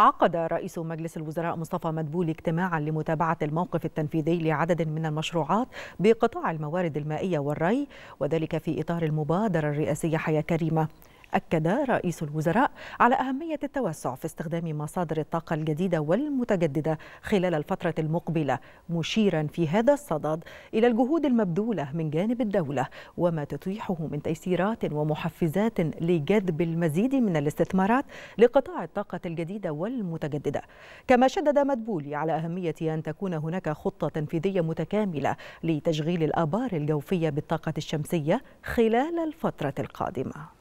عقد رئيس مجلس الوزراء مصطفى مدبولي اجتماعا لمتابعة الموقف التنفيذي لعدد من المشروعات بقطاع الموارد المائية والري وذلك في إطار المبادرة الرئاسية حياة كريمة أكد رئيس الوزراء على أهمية التوسع في استخدام مصادر الطاقة الجديدة والمتجددة خلال الفترة المقبلة مشيرا في هذا الصدد إلى الجهود المبذولة من جانب الدولة وما تتيحه من تيسيرات ومحفزات لجذب المزيد من الاستثمارات لقطاع الطاقة الجديدة والمتجددة كما شدد مدبولي على أهمية أن تكون هناك خطة تنفيذية متكاملة لتشغيل الآبار الجوفية بالطاقة الشمسية خلال الفترة القادمة